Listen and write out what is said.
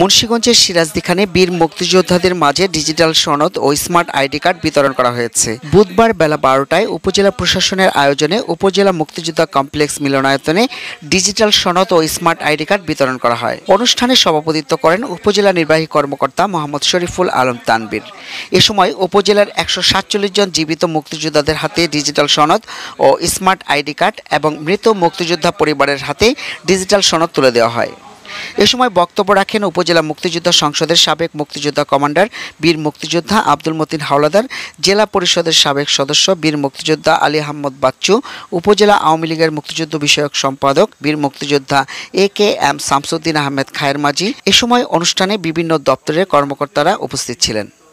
মুন্সীগঞ্জের সিরাজদিখানে বীর মুক্তিযোদ্ধাদের মাঝে ডিজিটাল সনদ ও স্মার্ট আইডি কার্ড বিতরণ করা হয়েছে বুধবার বেলা বারোটায় উপজেলা প্রশাসনের আয়োজনে উপজেলা মুক্তিযোদ্ধা কমপ্লেক্স মিলনায়তনে ডিজিটাল সনদ ও স্মার্ট আইডি কার্ড বিতরণ করা হয় অনুষ্ঠানে সভাপতিত্ব করেন উপজেলা নির্বাহী কর্মকর্তা মোহাম্মদ শরীফুল আলম তানবির এ সময় উপজেলার একশো সাতচল্লিশ জন জীবিত মুক্তিযোদ্ধাদের হাতে ডিজিটাল সনদ ও স্মার্ট আইডি কার্ড এবং মৃত মুক্তিযোদ্ধা পরিবারের হাতে ডিজিটাল সনদ তুলে দেওয়া হয় এ সময় বক্তব্য রাখেন উপজেলা মুক্তিযোদ্ধা সংসদের সাবেক মুক্তিযোদ্ধা কমান্ডার বীর মুক্তিযোদ্ধা আব্দুল মতিন হাওলাদার জেলা পরিষদের সাবেক সদস্য বীর মুক্তিযোদ্ধা আলী আহমদ বাচ্চু উপজেলা আওয়ামী লীগের মুক্তিযুদ্ধ বিষয়ক সম্পাদক বীর মুক্তিযোদ্ধা A K M Shamsuddin Ahmed খায়ের মাঝি এ সময় অনুষ্ঠানে বিভিন্ন দপ্তরের কর্মকর্তারা উপস্থিত ছিলেন